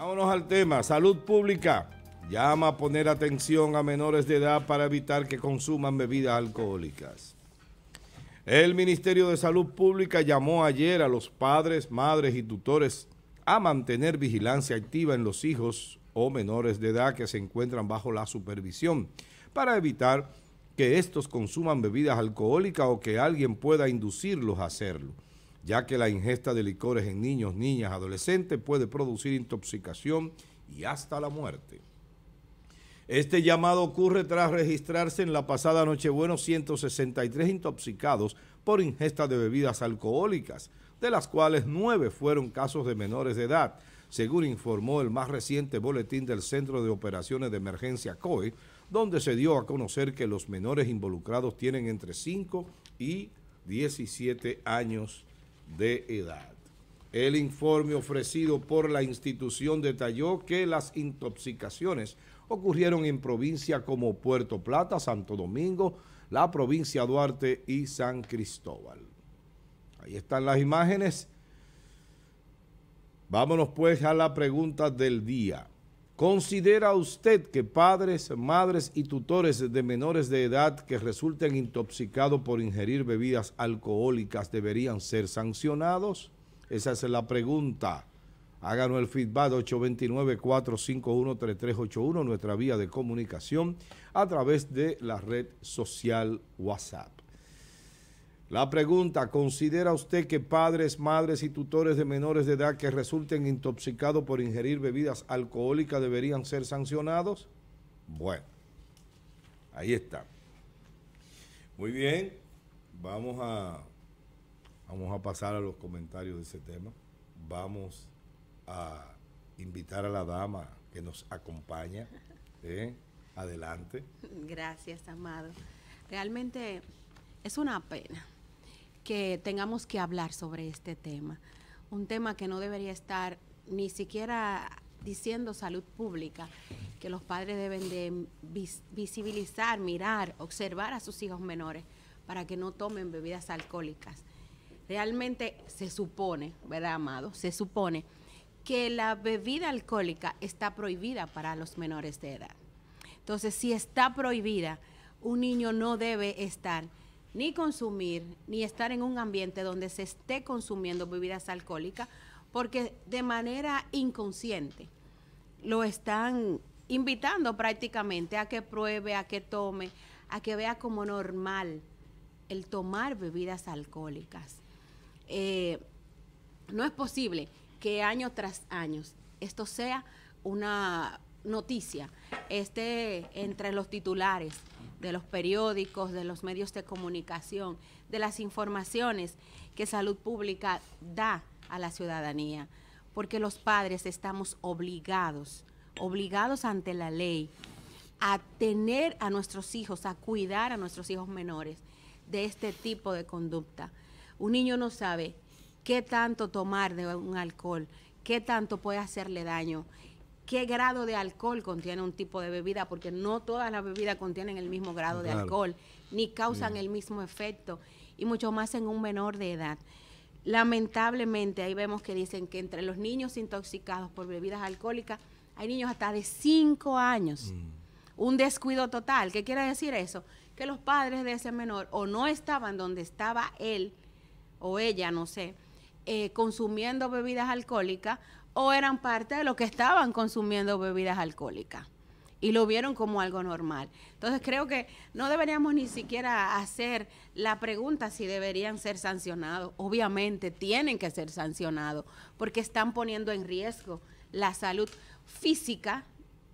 Vámonos al tema, salud pública. Llama a poner atención a menores de edad para evitar que consuman bebidas alcohólicas. El Ministerio de Salud Pública llamó ayer a los padres, madres y tutores a mantener vigilancia activa en los hijos o menores de edad que se encuentran bajo la supervisión para evitar que estos consuman bebidas alcohólicas o que alguien pueda inducirlos a hacerlo ya que la ingesta de licores en niños, niñas, adolescentes puede producir intoxicación y hasta la muerte. Este llamado ocurre tras registrarse en la pasada Nochebuena 163 intoxicados por ingesta de bebidas alcohólicas, de las cuales nueve fueron casos de menores de edad, según informó el más reciente boletín del Centro de Operaciones de Emergencia COE, donde se dio a conocer que los menores involucrados tienen entre 5 y 17 años de edad. El informe ofrecido por la institución detalló que las intoxicaciones ocurrieron en provincias como Puerto Plata, Santo Domingo, la provincia Duarte y San Cristóbal. Ahí están las imágenes. Vámonos pues a la pregunta del día. ¿Considera usted que padres, madres y tutores de menores de edad que resulten intoxicados por ingerir bebidas alcohólicas deberían ser sancionados? Esa es la pregunta. Háganos el feedback 829-451-3381, nuestra vía de comunicación a través de la red social WhatsApp. La pregunta, ¿considera usted que padres, madres y tutores de menores de edad que resulten intoxicados por ingerir bebidas alcohólicas deberían ser sancionados? Bueno, ahí está. Muy bien, vamos a, vamos a pasar a los comentarios de ese tema. Vamos a invitar a la dama que nos acompaña. ¿eh? Adelante. Gracias, amado. Realmente es una pena que tengamos que hablar sobre este tema. Un tema que no debería estar ni siquiera diciendo salud pública, que los padres deben de visibilizar, mirar, observar a sus hijos menores para que no tomen bebidas alcohólicas. Realmente se supone, ¿verdad, Amado? Se supone que la bebida alcohólica está prohibida para los menores de edad. Entonces, si está prohibida, un niño no debe estar ni consumir, ni estar en un ambiente donde se esté consumiendo bebidas alcohólicas, porque de manera inconsciente lo están invitando prácticamente a que pruebe, a que tome, a que vea como normal el tomar bebidas alcohólicas. Eh, no es posible que año tras año esto sea una noticia, esté entre los titulares de los periódicos, de los medios de comunicación, de las informaciones que salud pública da a la ciudadanía, porque los padres estamos obligados, obligados ante la ley, a tener a nuestros hijos, a cuidar a nuestros hijos menores de este tipo de conducta. Un niño no sabe qué tanto tomar de un alcohol, qué tanto puede hacerle daño, qué grado de alcohol contiene un tipo de bebida, porque no todas las bebidas contienen el mismo grado de alcohol, ni causan mm. el mismo efecto, y mucho más en un menor de edad. Lamentablemente, ahí vemos que dicen que entre los niños intoxicados por bebidas alcohólicas, hay niños hasta de 5 años. Mm. Un descuido total. ¿Qué quiere decir eso? Que los padres de ese menor o no estaban donde estaba él o ella, no sé, eh, consumiendo bebidas alcohólicas o eran parte de los que estaban consumiendo bebidas alcohólicas y lo vieron como algo normal. Entonces creo que no deberíamos ni siquiera hacer la pregunta si deberían ser sancionados. Obviamente tienen que ser sancionados porque están poniendo en riesgo la salud física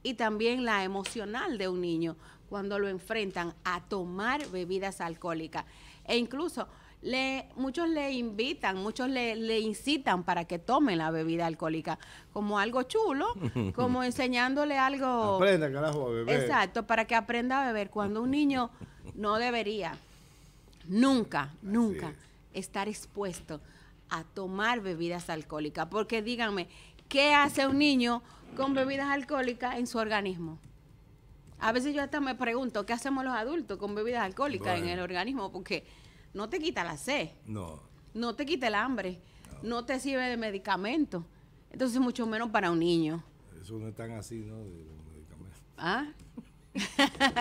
y también la emocional de un niño cuando lo enfrentan a tomar bebidas alcohólicas. E incluso le, muchos le invitan, muchos le, incitan para que tome la bebida alcohólica como algo chulo, como enseñándole algo. Aprenda, carajo, a beber. Exacto, para que aprenda a beber. Cuando un niño no debería nunca, nunca estar expuesto a tomar bebidas alcohólicas. Porque díganme, ¿qué hace un niño con bebidas alcohólicas en su organismo? A veces yo hasta me pregunto, ¿qué hacemos los adultos con bebidas alcohólicas en el organismo? Porque no te quita la sed. No. No te quita el hambre. No, te sirve de medicamento. Entonces, mucho menos para un niño. Eso no es tan así, ¿no? De los medicamentos. ¿Ah?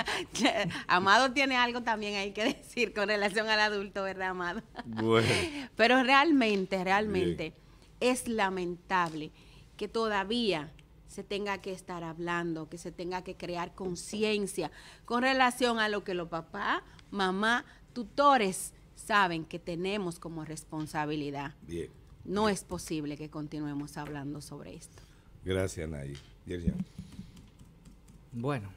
Amado tiene algo también ahí que decir con relación al adulto, ¿verdad, Amado? bueno. Pero realmente, realmente es lamentable que todavía se tenga que estar hablando, que se tenga que crear conciencia con relación a lo que los papás, mamá, tutores saben que tenemos como responsabilidad. Bien. No es posible que continuemos hablando sobre esto. Gracias, Nay. Bueno,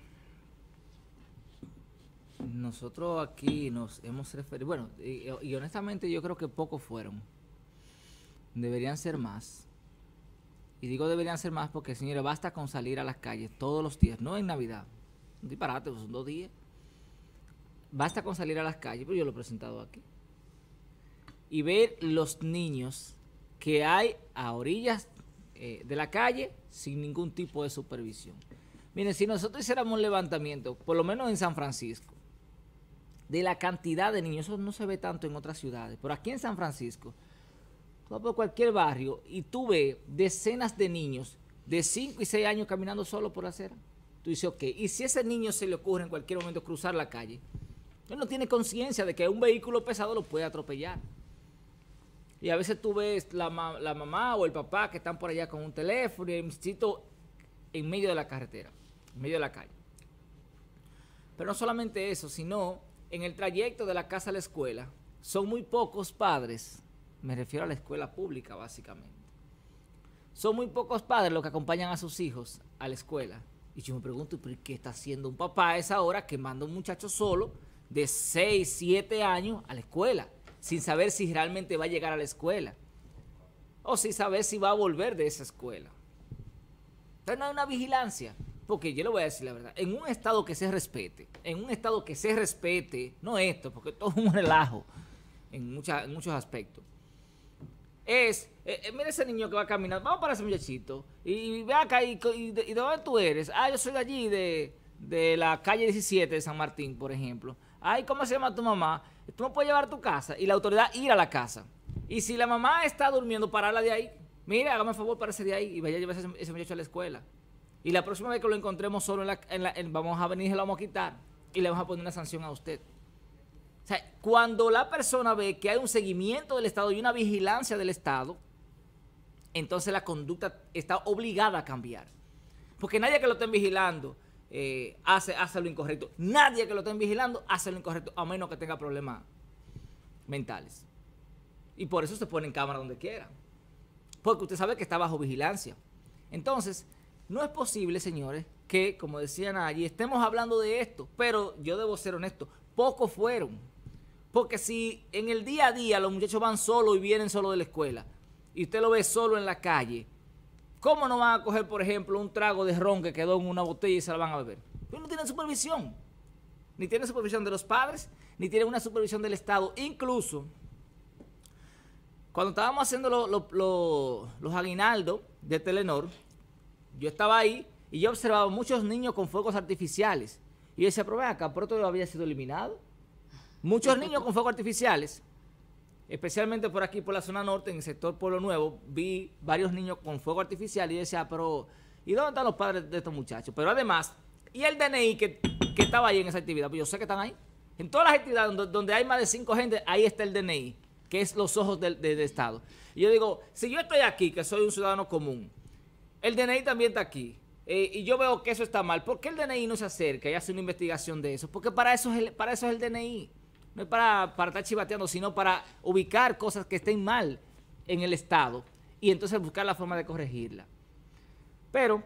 nosotros aquí nos hemos referido, bueno, y, honestamente yo creo que pocos fueron. Deberían ser más. Y digo deberían ser más porque, señores, basta con salir a las calles todos los días, no en Navidad. Un disparate, pues, son dos días. Basta con salir a las calles, pero yo lo he presentado aquí y ver los niños que hay a orillas eh, de la calle sin ningún tipo de supervisión. Miren, si nosotros hiciéramos un levantamiento, por lo menos en San Francisco, de la cantidad de niños, eso no se ve tanto en otras ciudades, pero aquí en San Francisco, tú por cualquier barrio y tú ves decenas de niños de 5 y 6 años caminando solo por la acera. Tú dices, ok, y si ese niño se le ocurre en cualquier momento cruzar la calle, él no tiene conciencia de que un vehículo pesado lo puede atropellar. Y a veces tú ves la, mamá o el papá que están por allá con un teléfono y el muchachito en medio de la carretera, en medio de la calle. Pero no solamente eso, sino en el trayecto de la casa a la escuela, son muy pocos padres, me refiero a la escuela pública básicamente, son muy pocos padres los que acompañan a sus hijos a la escuela. Y yo me pregunto, por qué está haciendo un papá a esa hora que manda un muchacho solo de 6, 7 años a la escuela? sin saber si realmente va a llegar a la escuela o sin saber si va a volver de esa escuela. Entonces no hay una vigilancia, porque yo le voy a decir la verdad, en un estado que se respete, en un estado que se respete, no esto, porque todo es un relajo en, muchos aspectos, es, eh, eh, mira ese niño que va caminando, vamos para ese muchachito, y, ve acá, y, de, dónde tú eres? Ah, yo soy de allí, de, de la calle 17 de San Martín, por ejemplo. Ay, ¿cómo se llama tu mamá? tú no puedes llevar tu casa y la autoridad ir a la casa. Y si la mamá está durmiendo, pararla de ahí. Mira, hágame el favor, párese de ahí y vaya a llevar ese, muchacho a la escuela. Y la próxima vez que lo encontremos solo en la, vamos a venir y lo vamos a quitar y le vamos a poner una sanción a usted. O sea, cuando la persona ve que hay un seguimiento del Estado y una vigilancia del Estado, entonces la conducta está obligada a cambiar. Porque nadie que lo estén vigilando eh, hace, hace lo incorrecto. Nadie que lo estén vigilando hace lo incorrecto, a menos que tenga problemas mentales. Y por eso se pone en cámara donde quiera. Porque usted sabe que está bajo vigilancia. Entonces, no es posible, señores, que, como decían allí, estemos hablando de esto. Pero yo debo ser honesto, pocos fueron. Porque si en el día a día los muchachos van solos y vienen solos de la escuela, y usted lo ve solo en la calle, ¿Cómo no van a coger, por ejemplo, un trago de ron que quedó en una botella y se la van a beber? Pero no tienen supervisión. Ni tienen supervisión de los padres, ni tienen una supervisión del Estado. Incluso, cuando estábamos haciendo los aguinaldos de Telenor, yo estaba ahí y yo observaba muchos niños con fuegos artificiales. Y yo decía, pero ven acá, ¿por había sido eliminado? Muchos niños con fuegos artificiales especialmente por aquí, por la zona norte, en el sector Pueblo Nuevo, vi varios niños con fuego artificial y decía, pero ¿y dónde están los padres de estos muchachos? Pero además, ¿y el DNI que, estaba ahí en esa actividad? Pues yo sé que están ahí. En todas las actividades donde, hay más de cinco gente, ahí está el DNI, que es los ojos del, Estado. Y yo digo, si yo estoy aquí, que soy un ciudadano común, el DNI también está aquí. Eh, y yo veo que eso está mal. ¿Por qué el DNI no se acerca y hace una investigación de eso? Porque para eso es para eso es el DNI no es para, para estar chivateando, sino para ubicar cosas que estén mal en el Estado y entonces buscar la forma de corregirla. Pero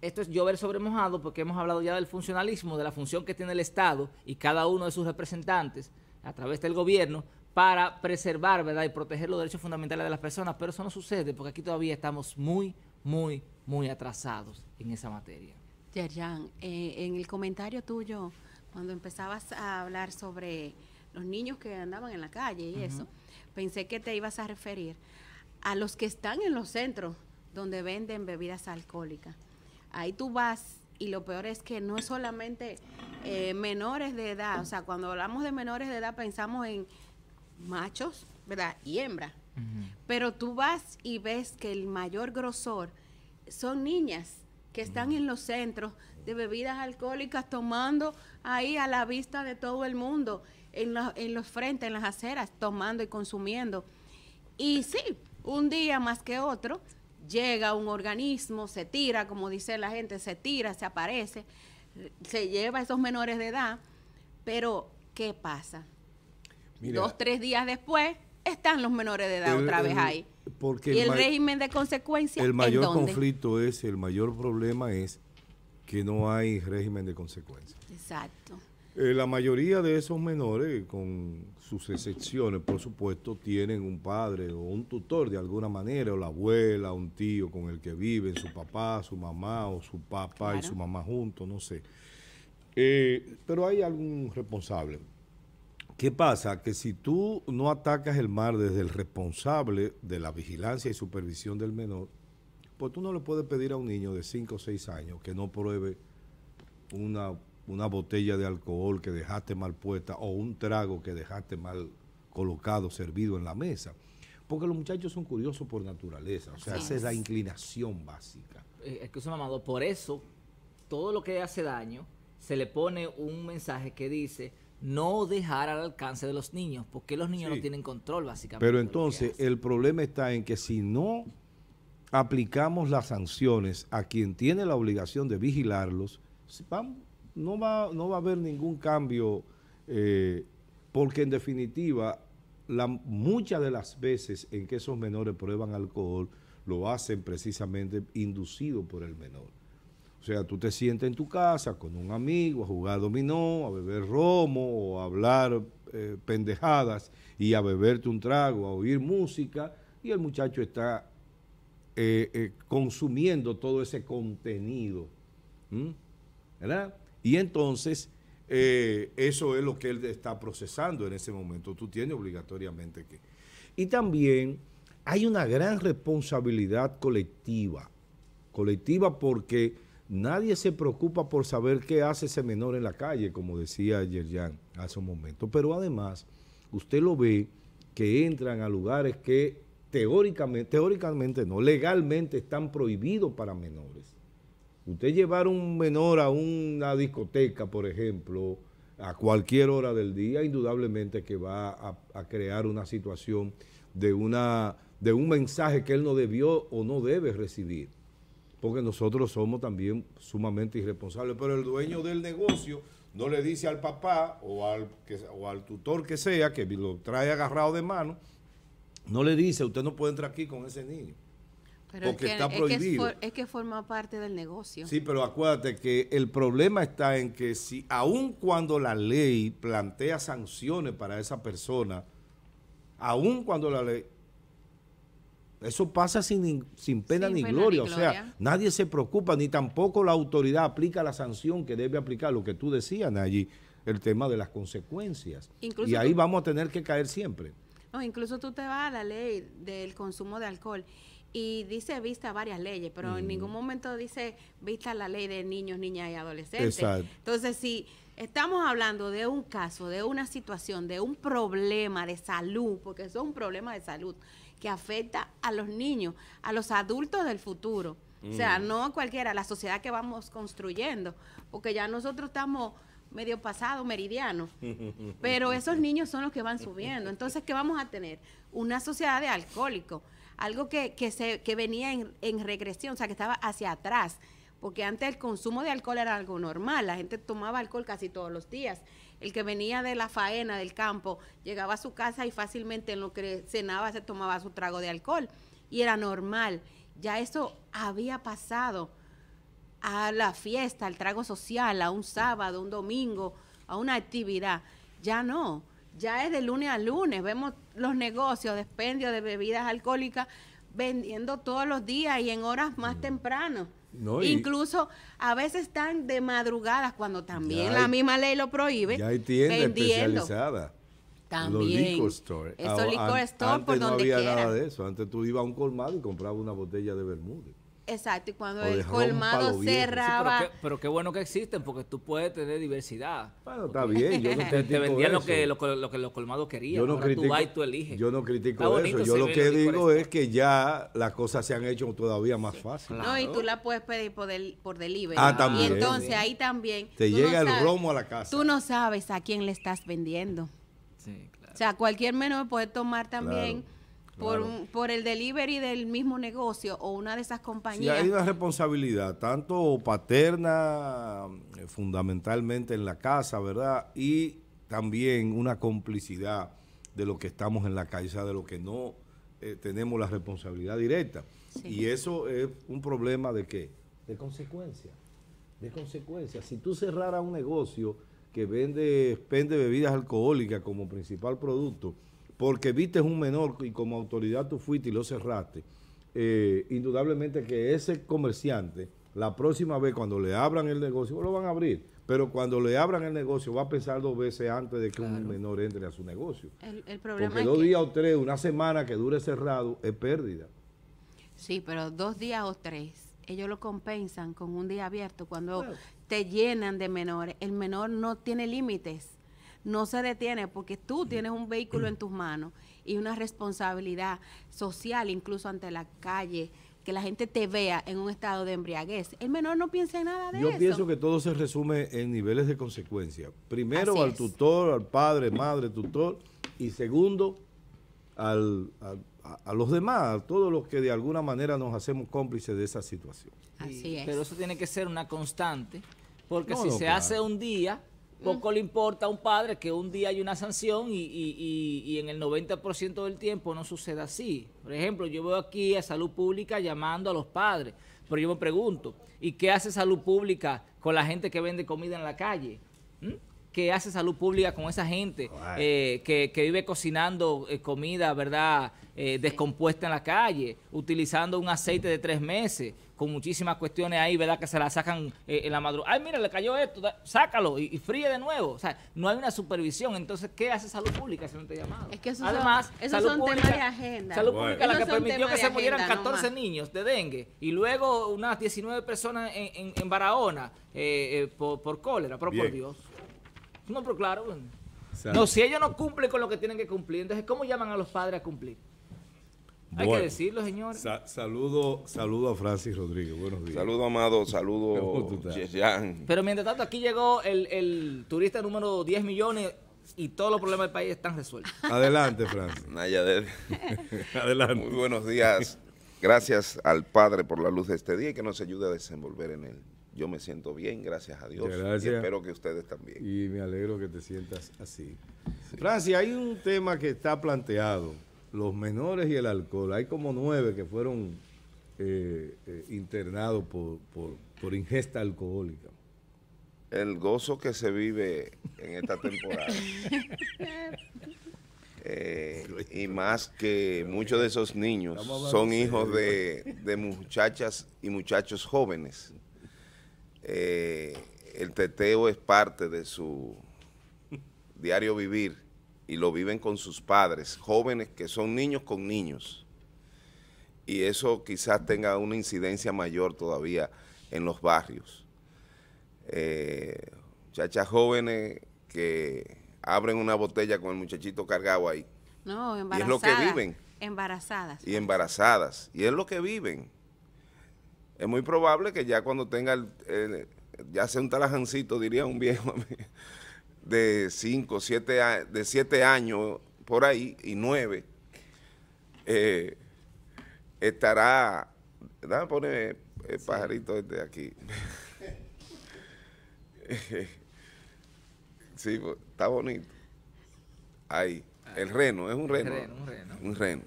esto es llover sobre mojado porque hemos hablado ya del funcionalismo, de la función que tiene el Estado y cada uno de sus representantes a través del gobierno para preservar ¿verdad? y proteger los derechos fundamentales de las personas, pero eso no sucede porque aquí todavía estamos muy, muy, muy atrasados en esa materia. Yerjan, eh, en el comentario tuyo cuando empezabas a hablar sobre los niños que andaban en la calle y eso, pensé que te ibas a referir a los que están en los centros donde venden bebidas alcohólicas. Ahí tú vas y lo peor es que no es solamente eh, menores de edad, o sea, cuando hablamos de menores de edad pensamos en machos, ¿verdad? Y hembras. Pero tú vas y ves que el mayor grosor son niñas que están en los centros de bebidas alcohólicas tomando ahí a la vista de todo el mundo, en, los frentes, en las aceras, tomando y consumiendo. Y sí, un día más que otro, llega un organismo, se tira, como dice la gente, se tira, se aparece, se lleva a esos menores de edad, pero ¿qué pasa? Dos, tres días después, están los menores de edad otra vez ahí. ¿Y el, régimen de consecuencias? El mayor conflicto es, el mayor problema es que no hay régimen de consecuencias. Exacto. Eh, la mayoría de esos menores, con sus excepciones, por supuesto, tienen un padre o un tutor de alguna manera, o la abuela, un tío con el que viven, su papá, su mamá, o su papá y su mamá juntos, no sé. Eh, pero hay algún responsable. ¿Qué pasa? Que si tú no atacas el mar desde el responsable de la vigilancia y supervisión del menor, pues tú no le puedes pedir a un niño de 5 o 6 años que no pruebe una, botella de alcohol que dejaste mal puesta o un trago que dejaste mal colocado, servido en la mesa. Porque los muchachos son curiosos por naturaleza, o sea, esa es la inclinación básica. Eh, que, excusa, mamado, por eso todo lo que hace daño se le pone un mensaje que dice no dejar al alcance de los niños, porque los niños no tienen control básicamente. Pero entonces el problema está en que si no aplicamos las sanciones a quien tiene la obligación de vigilarlos, no va, no va a haber ningún cambio, eh, porque en definitiva, la, muchas de las veces en que esos menores prueban alcohol, lo hacen precisamente inducido por el menor. O sea, tú te sientes en tu casa con un amigo a jugar dominó, a beber romo o a hablar eh, pendejadas y a beberte un trago, a oír música y el muchacho está eh, eh, consumiendo todo ese contenido. ¿Verdad? Y entonces eso es lo que él está procesando en ese momento. Tú tienes obligatoriamente que... Y también hay una gran responsabilidad colectiva. Colectiva porque Nadie se preocupa por saber qué hace ese menor en la calle, como decía Yerjan hace un momento. Pero además, usted lo ve que entran a lugares que teóricamente, teóricamente no, legalmente están prohibidos para menores. Usted llevar un menor a una discoteca, por ejemplo, a cualquier hora del día, indudablemente que va a, crear una situación de, una, de un mensaje que él no debió o no debe recibir porque nosotros somos también sumamente irresponsables. Pero el dueño del negocio no le dice al papá o al, o al tutor que sea, que lo trae agarrado de mano, no le dice, usted no puede entrar aquí con ese niño. porque está prohibido. Es que, es que, forma parte del negocio. Sí, pero acuérdate que el problema está en que si, aun cuando la ley plantea sanciones para esa persona, aun cuando la ley, eso pasa sin, pena, ni, gloria. O sea, nadie se preocupa, ni tampoco la autoridad aplica la sanción que debe aplicar, lo que tú decías, allí el tema de las consecuencias. y ahí vamos a tener que caer siempre. No, incluso tú te vas a la ley del consumo de alcohol y dice vista varias leyes, pero en ningún momento dice vista la ley de niños, niñas y adolescentes. Exacto. Entonces, si estamos hablando de un caso, de una situación, de un problema de salud, porque eso es un problema de salud, que afecta a los niños, a los adultos del futuro. O sea, mm. no a cualquiera, a la sociedad que vamos construyendo, porque ya nosotros estamos medio pasado, meridiano, pero esos niños son los que van subiendo. Entonces, ¿qué vamos a tener? Una sociedad de alcohólicos, algo que, se, que venía en, en regresión, o sea, que estaba hacia atrás porque antes el consumo de alcohol era algo normal, la gente tomaba alcohol casi todos los días. El que venía de la faena, del campo, llegaba a su casa y fácilmente en lo que cenaba se tomaba su trago de alcohol y era normal. Ya eso había pasado a la fiesta, al trago social, a un sábado, un domingo, a una actividad. Ya no, ya es de lunes a lunes. Vemos los negocios, de expendio de bebidas alcohólicas vendiendo todos los días y en horas más mm. temprano. Incluso a veces están de madrugadas cuando también la misma ley lo prohíbe. Ya hay tiendas especializadas. También. Los liquor stores por ah, pues, no donde había nada de eso. Antes tú ibas a un colmado y comprabas una botella de Bermuda Exacto, y cuando el colmado cerraba. pero, qué, bueno que existen, porque tú puedes tener diversidad. Bueno, está bien. Yo no te, te vendían lo que, los colmados querían. Yo no tú vas y tú eliges. Yo no critico eso. Yo lo que digo es que ya las cosas se han hecho todavía más fácil. No, y tú la puedes pedir por, delivery. Ah, también. Y entonces ahí también. Te llega el romo a la casa. Tú no sabes a quién le estás vendiendo. Sí, claro. O sea, cualquier menor puede tomar también. Por, el delivery del mismo negocio o una de esas compañías. hay una responsabilidad, tanto paterna, eh, fundamentalmente en la casa, ¿verdad? Y también una complicidad de lo que estamos en la casa de lo que no eh, tenemos la responsabilidad directa. Y eso es un problema de qué? De consecuencia. De consecuencia. Si tú cerraras un negocio que vende, vende bebidas alcohólicas como principal producto, porque viste un menor y como autoridad tú fuiste y lo cerraste, eh, indudablemente que ese comerciante, la próxima vez cuando le abran el negocio, lo van a abrir, pero cuando le abran el negocio va a pensar dos veces antes de que un menor entre a su negocio. El, problema Porque dos días o tres, una semana que dure cerrado es pérdida. Sí, pero dos días o tres, ellos lo compensan con un día abierto. Cuando te llenan de menores, el menor no tiene límites no se detiene porque tú tienes un vehículo en tus manos y una responsabilidad social, incluso ante la calle, que la gente te vea en un estado de embriaguez. El menor no piensa en nada de eso. Yo pienso que todo se resume en niveles de consecuencia. Primero al tutor, al padre, madre, tutor, y segundo a, los demás, a todos los que de alguna manera nos hacemos cómplices de esa situación. Así es. Pero eso tiene que ser una constante, porque si se hace un día, poco le importa a un padre que un día hay una sanción y, y, y, y en el 90% del tiempo no suceda así. Por ejemplo, yo veo aquí a Salud Pública llamando a los padres, pero yo me pregunto, ¿y qué hace Salud Pública con la gente que vende comida en la calle? ¿Mm? que hace salud pública con esa gente eh, que, vive cocinando eh, comida, ¿verdad? Eh, descompuesta en la calle, utilizando un aceite de tres meses, con muchísimas cuestiones ahí, ¿verdad? Que se la sacan en la madrugada. Ay, mira, le cayó esto, sácalo y, fríe de nuevo. O sea, no hay una supervisión. Entonces, ¿qué hace salud pública, te llamado? Es que Además, esos son temas de agenda. Salud pública la que permitió que se murieran 14 niños de dengue y luego unas 19 personas en, Barahona por, cólera, por Dios. No, pero claro. No, si ellos no cumplen con lo que tienen que cumplir, entonces ¿cómo llaman a los padres a cumplir? Hay que decirlo, señores. saludo, saludo a Francis Rodríguez. Buenos días. Saludo, Amado. Saludo, Pero mientras tanto, aquí llegó el, turista número 10 millones y todos los problemas del país están resueltos. Adelante, Francis. Adelante. Muy buenos días. Gracias al Padre por la luz de este día y que nos ayude a desenvolver en él. Yo me siento bien, gracias a Dios. Y espero que ustedes también. Y me alegro que te sientas así. gracias hay un tema que está planteado, los menores y el alcohol. Hay como nueve que fueron eh, eh, internados por, ingesta alcohólica el gozo que se vive en esta temporada. Eh, y más que muchos de esos niños son hijos de, de muchachas y muchachos jóvenes eh, el teteo es parte de su diario vivir y lo viven con sus padres, jóvenes que son niños con niños. Y eso quizás tenga una incidencia mayor todavía en los barrios. Eh, muchachas jóvenes que abren una botella con el muchachito cargado ahí. No, pues. embarazadas. Y es lo que viven. Embarazadas. Y embarazadas. Y es lo que viven es muy probable que ya cuando tenga, el, eh, ya sea un talajancito, diría un viejo de 5, 7 de siete años por ahí y 9, eh, estará, Dame Pone eh, el pajarito este aquí. sí, pues, está bonito. Ahí, el ah. reno, es un reno. Un reno. Un reno.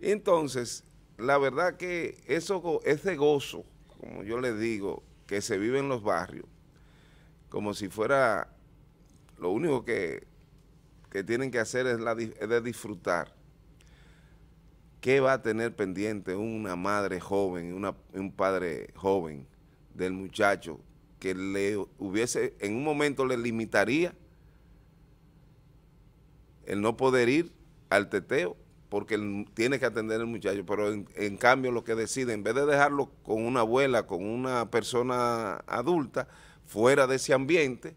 entonces, la verdad que eso, ese gozo, como yo le digo, que se vive en los barrios, como si fuera lo único que, tienen que hacer es, de disfrutar. ¿Qué va a tener pendiente una madre joven, un padre joven del muchacho que le hubiese, en un momento le limitaría el no poder ir al teteo? porque tiene que atender al muchacho, pero en, cambio lo que decide, en vez de dejarlo con una abuela, con una persona adulta, fuera de ese ambiente,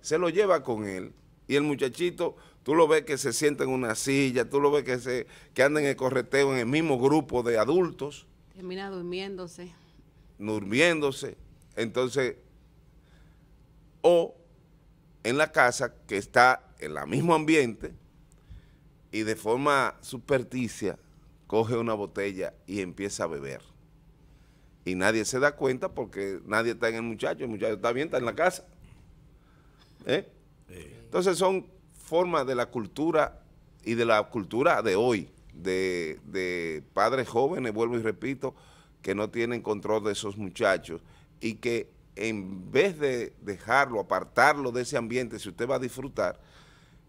se lo lleva con él. Y el muchachito, tú lo ves que se sienta en una silla, tú lo ves que, se, que anda en el correteo en el mismo grupo de adultos. Termina durmiéndose. Durmiéndose. Entonces, o en la casa que está en el mismo ambiente, y de forma supersticia coge una botella y empieza a beber. Y nadie se da cuenta porque nadie está en el muchacho, el muchacho está bien, está en la casa. ¿Eh? Entonces son formas de la cultura y de la cultura de hoy, de, de padres jóvenes, vuelvo y repito, que no tienen control de esos muchachos y que en vez de dejarlo, apartarlo de ese ambiente, si usted va a disfrutar,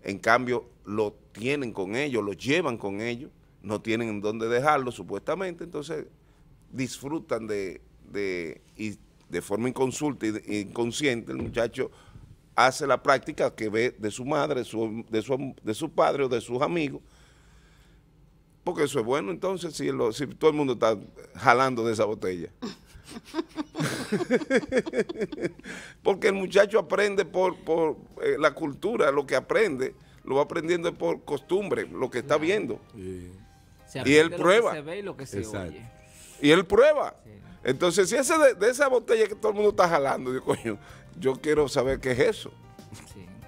en cambio, lo tienen con ellos, lo llevan con ellos, no tienen en dónde dejarlo supuestamente, entonces disfrutan de, de, y de forma inconsulta e inconsciente, el muchacho hace la práctica que ve de su madre, de, su, padre o de sus amigos, porque eso es bueno entonces si, lo, si todo el mundo está jalando de esa botella. Porque el muchacho aprende por, eh, la cultura, lo que aprende, lo va aprendiendo por costumbre, lo que está viendo. y él prueba. y, lo que y él prueba. Entonces, si ese de, esa botella que todo el mundo está jalando, yo, yo quiero saber qué es eso.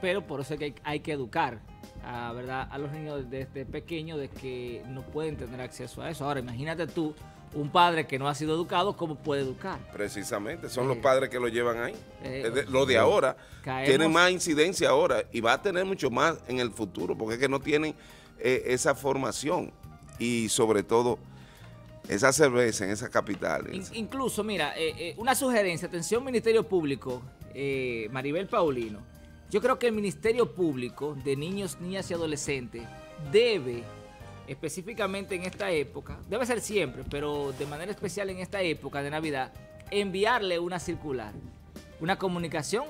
Pero por eso que hay, que educar. A, ¿verdad? a los niños desde pequeños de que no pueden tener acceso a eso. Ahora, imagínate tú un padre que no ha sido educado, ¿cómo puede educar? Precisamente, son los padres que lo llevan ahí. Eh, lo de ahora, tiene más incidencia ahora y va a tener mucho más en el futuro, porque es que no tienen eh, esa formación y sobre todo esa cerveza en esas capitales. incluso, mira, eh, una sugerencia, atención Ministerio Público, Maribel Paulino, yo creo que el Ministerio Público de Niños, Niñas y Adolescentes debe específicamente en esta época, debe ser siempre, pero de manera especial en esta época de Navidad, enviarle una circular, una comunicación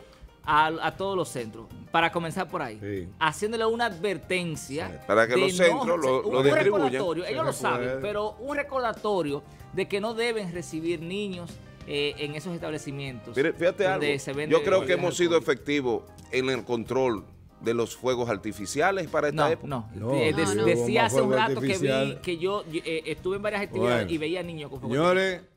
a, todos los centros, para comenzar por ahí, haciéndole una advertencia. para que los centros lo, un, recordatorio, ellos lo saben, pero un recordatorio de que no deben recibir niños eh, en esos establecimientos. fíjate Yo creo que hemos sido efectivos en el control de los fuegos artificiales para esta época. No, no, eh, no decía hace un rato que vi que yo eh, estuve en varias actividades y veía niños con fuegos. Señores,